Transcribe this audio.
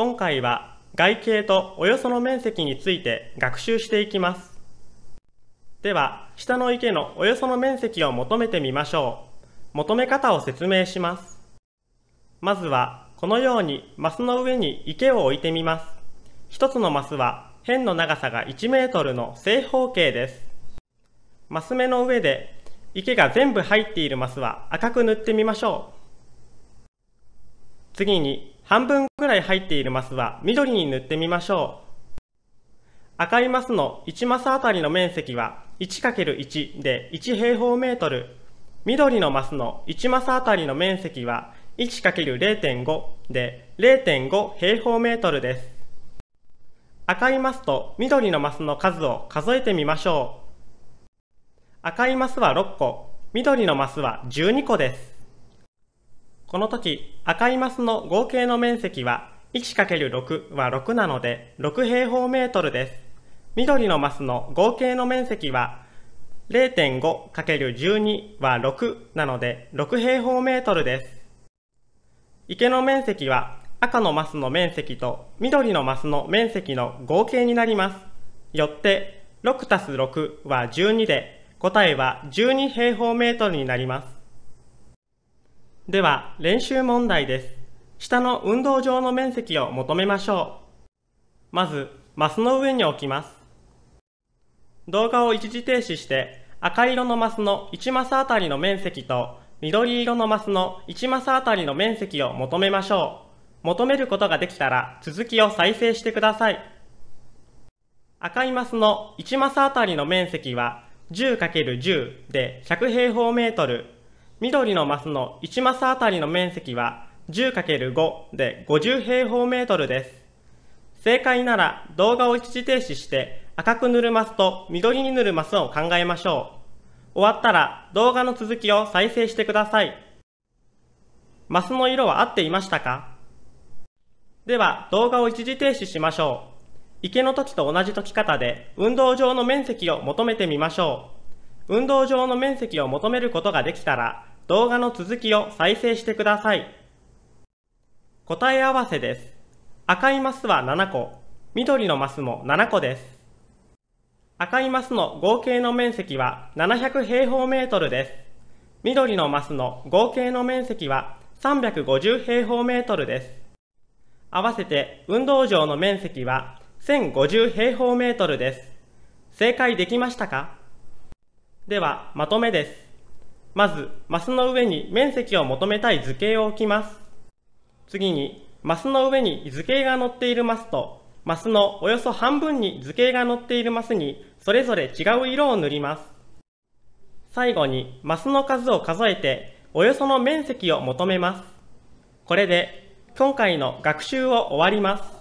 今回は外形とおよその面積について学習していきますでは下の池のおよその面積を求めてみましょう求め方を説明しますまずはこのようにマスの上に池を置いてみます一つのマスは辺の長さが1メートルの正方形ですマス目の上で池が全部入っているマスは赤く塗ってみましょう次に半分くらい入っているマスは緑に塗ってみましょう。赤いマスの1マスあたりの面積は 1×1 で1平方メートル。緑のマスの1マスあたりの面積は 1×0.5 で0.5平方メートルです。赤いマスと緑のマスの数を数えてみましょう。赤いマスは6個、緑のマスは12個です。この時、赤いマスの合計の面積は 1×6 は6なので6平方メートルです。緑のマスの合計の面積は 0.5×12 は6なので6平方メートルです。池の面積は赤のマスの面積と緑のマスの面積の合計になります。よって6 6は12で答えは12平方メートルになります。では練習問題です。下の運動場の面積を求めましょう。まず、マスの上に置きます。動画を一時停止して、赤色のマスの1マスあたりの面積と、緑色のマスの1マスあたりの面積を求めましょう。求めることができたら、続きを再生してください。赤いマスの1マスあたりの面積は、10×10 で100平方メートル緑のマスの1マスあたりの面積は 10×5 で50平方メートルです。正解なら動画を一時停止して赤く塗るマスと緑に塗るマスを考えましょう。終わったら動画の続きを再生してください。マスの色は合っていましたかでは動画を一時停止しましょう。池の時と同じ解き方で運動場の面積を求めてみましょう。運動場の面積を求めることができたら動画の続きを再生してください。答え合わせです。赤いマスは7個、緑のマスも7個です。赤いマスの合計の面積は700平方メートルです。緑のマスの合計の面積は350平方メートルです。合わせて運動場の面積は1050平方メートルです。正解できましたかでは、まとめです。まず、マスの上に面積を求めたい図形を置きます。次に、マスの上に図形が載っているマスと、マスのおよそ半分に図形が載っているマスに、それぞれ違う色を塗ります。最後に、マスの数を数えて、およその面積を求めます。これで、今回の学習を終わります。